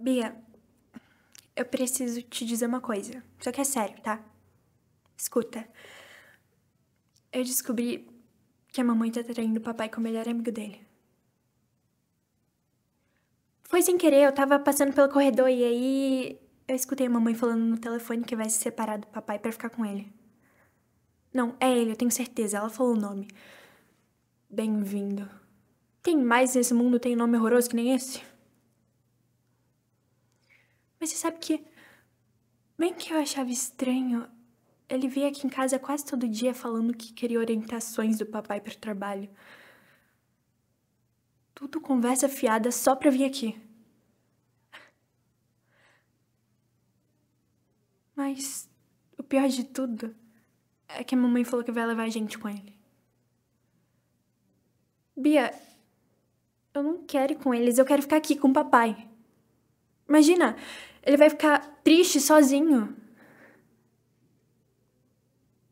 Bia, eu preciso te dizer uma coisa. Só que é sério, tá? Escuta. Eu descobri que a mamãe tá traindo o papai com o melhor amigo dele. Foi sem querer, eu tava passando pelo corredor e aí eu escutei a mamãe falando no telefone que vai se separar do papai para ficar com ele. Não, é ele, eu tenho certeza, ela falou o nome. Bem-vindo. Tem mais nesse mundo, tem nome horroroso que nem esse? Mas você sabe que. Bem que eu achava estranho, ele vinha aqui em casa quase todo dia falando que queria orientações do papai para o trabalho. Tudo conversa fiada só pra vir aqui. Mas o pior de tudo é que a mamãe falou que vai levar a gente com ele. Bia, eu não quero ir com eles, eu quero ficar aqui com o papai. Imagina, ele vai ficar triste sozinho.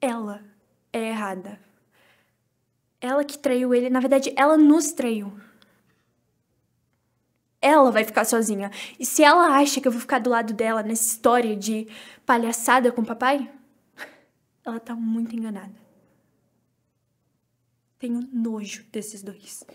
Ela é errada. Ela que traiu ele, na verdade, ela nos traiu. Ela vai ficar sozinha. E se ela acha que eu vou ficar do lado dela nessa história de palhaçada com o papai, ela tá muito enganada. Tenho nojo desses dois.